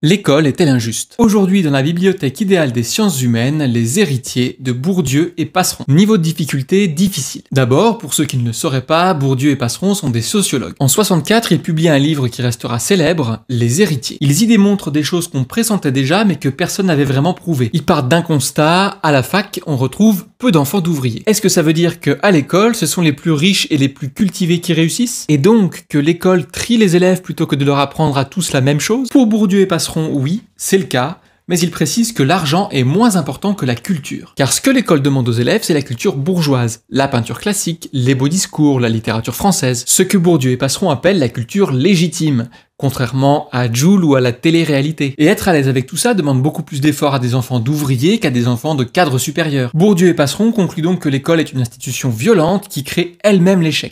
L'école est-elle injuste Aujourd'hui, dans la bibliothèque idéale des sciences humaines, les héritiers de Bourdieu et Passeron. Niveau de difficulté difficile. D'abord, pour ceux qui ne le sauraient pas, Bourdieu et Passeron sont des sociologues. En 64, ils publient un livre qui restera célèbre, Les héritiers. Ils y démontrent des choses qu'on pressentait déjà mais que personne n'avait vraiment prouvées. Ils partent d'un constat, à la fac, on retrouve peu d'enfants d'ouvriers. Est-ce que ça veut dire que à l'école, ce sont les plus riches et les plus cultivés qui réussissent Et donc que l'école trie les élèves plutôt que de leur apprendre à tous la même chose Pour Bourdieu et Passeron, oui, c'est le cas, mais il précise que l'argent est moins important que la culture. Car ce que l'école demande aux élèves, c'est la culture bourgeoise, la peinture classique, les beaux discours, la littérature française, ce que Bourdieu et Passeron appellent la culture légitime, contrairement à Joule ou à la télé-réalité. Et être à l'aise avec tout ça demande beaucoup plus d'efforts à des enfants d'ouvriers qu'à des enfants de cadres supérieurs. Bourdieu et Passeron concluent donc que l'école est une institution violente qui crée elle-même l'échec.